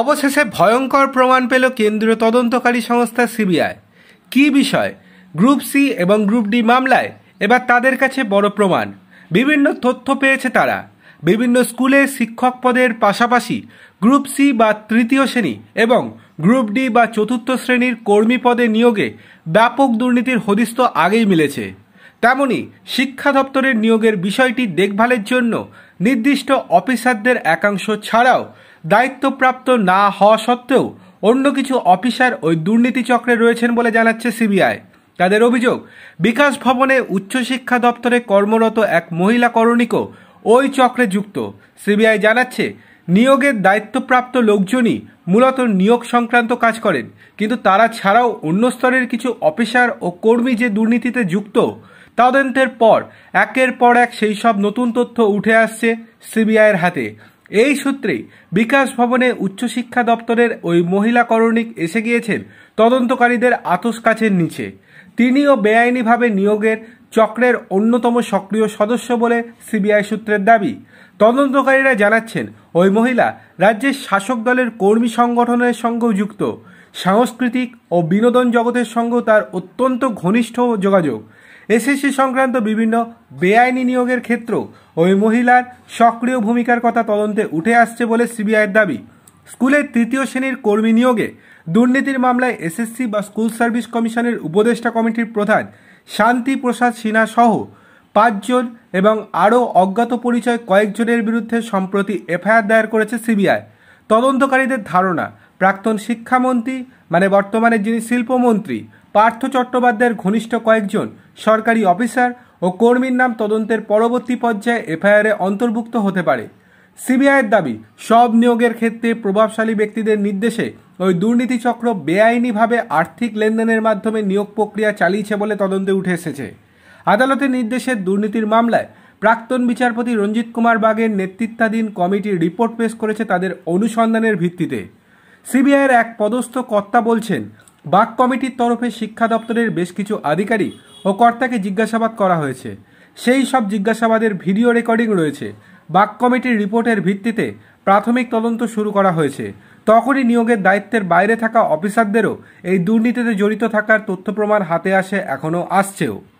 অবশেষে ভয়ঙ্কর প্রমাণ পেল কেন্দ্রীয় তদন্তকারী সংস্থা সিবিআই কি বিষয় গ্রুপ সি এবং গ্রুপ ডি মামলায় এবার তাদের কাছে বড় প্রমাণ বিভিন্ন তথ্য পেয়েছে তারা বিভিন্ন স্কুলে শিক্ষক পদের পাশাপাশি গ্রুপ সি বা তৃতীয় শ্রেণী এবং গ্রুপ ডি বা চতুর্থ শ্রেণীর কর্মী পদে নিয়োগে ব্যাপক দুর্নীতির হদিস তো আগেই মিলেছে তেমনি শিক্ষা দপ্তরের নিয়োগের বিষয়টি দেখভালের জন্য নির্দিষ্ট অফিসারদের একাংশ ছাড়াও দায়িত্বপ্রাপ্ত না হওয়া সত্ত্বেও অন্য কিছু অফিসার ওই দুর্নীতি চক্রে রয়েছেন বলে জানাচ্ছে সিবিআই তাদের অভিযোগ বিকাশ ভবনে উচ্চশিক্ষা দপ্তরে কর্মরত এক মহিলা করণিকও ওই চক্রে যুক্ত সিবিআই জানাচ্ছে নিয়োগের দায়িত্বপ্রাপ্ত লোকজনই মূলত নিয়োগ সংক্রান্ত কাজ করেন কিন্তু তারা ছাড়াও অন্য স্তরের কিছু অফিসার ও কর্মী যে দুর্নীতিতে যুক্ত তদন্তের পর একের পর এক সেই সব নতুন তথ্য উঠে আসছে সিবিআইয়ের হাতে এই সূত্রে বিকাশ ভবনে উচ্চশিক্ষা দপ্তরের ওই মহিলা করণিক এসে গিয়েছেন তদন্তকারীদের আতস কাছের নিচে তিনিও বেআইনিভাবে নিয়োগের চক্রের অন্যতম সক্রিয় সদস্য বলে সিবিআই সূত্রের দাবি তদন্তকারীরা জানাচ্ছেন ওই মহিলা রাজ্যের শাসক দলের কর্মী সংগঠনের সঙ্গেও যুক্ত সাংস্কৃতিক ও বিনোদন জগতের সঙ্গেও তার অত্যন্ত ঘনিষ্ঠ যোগাযোগ এসএসসি সংক্রান্ত বিভিন্ন বেআইনি নিয়োগের ক্ষেত্র ওই মহিলার সক্রিয় ভূমিকার কথা তদন্তে উঠে আসছে বলে সিবিআইয়ের দাবি স্কুলের তৃতীয় শ্রেণীর কর্মী নিয়োগে দুর্নীতির মামলায় এসএসসি বা স্কুল সার্ভিস কমিশনের উপদেষ্টা কমিটির প্রধান শান্তি প্রসাদ সিনহা সহ পাঁচজন এবং আরও অজ্ঞাত পরিচয় কয়েকজনের বিরুদ্ধে সম্প্রতি এফআইআর দায়ের করেছে সিবিআই তদন্তকারীদের ধারণা প্রাক্তন শিক্ষামন্ত্রী মানে বর্তমানে যিনি শিল্পমন্ত্রী পার্থ চট্টোপাধ্যায়ের ঘনিষ্ঠ কয়েকজন সরকারি অফিসার ও কর্মীর নাম তদন্তের পরবর্তী পর্যায়ে এফআইআরে অন্তর্ভুক্ত হতে পারে সিবিআইয়ের দাবি সব নিয়োগের ক্ষেত্রে প্রভাবশালী ব্যক্তিদের নির্দেশে ওই দুর্নীতি চক্র বেআইনিভাবে আর্থিক লেনদেনের মাধ্যমে নিয়োগ প্রক্রিয়া চালিয়েছে বলে তদন্তে উঠে এসেছে আদালতের নির্দেশে দুর্নীতির মামলায় প্রাক্তন বিচারপতি রঞ্জিত কুমার বাগের নেতৃত্বাধীন কমিটি রিপোর্ট পেশ করেছে তাদের অনুসন্ধানের ভিত্তিতে সিবিআইয়ের এক পদস্থ কর্তা বলছেন বাক কমিটির তরফে শিক্ষা দপ্তরের বেশ কিছু আধিকারিক ও কর্তাকে জিজ্ঞাসাবাদ করা হয়েছে সেই সব জিজ্ঞাসাবাদের ভিডিও রেকর্ডিং রয়েছে বাক কমিটির রিপোর্টের ভিত্তিতে প্রাথমিক তদন্ত শুরু করা হয়েছে তখনই নিয়োগের দায়িত্বের বাইরে থাকা অফিসারদেরও এই দুর্নীতিতে জড়িত থাকার তথ্য প্রমাণ হাতে আসে এখনও আসছেও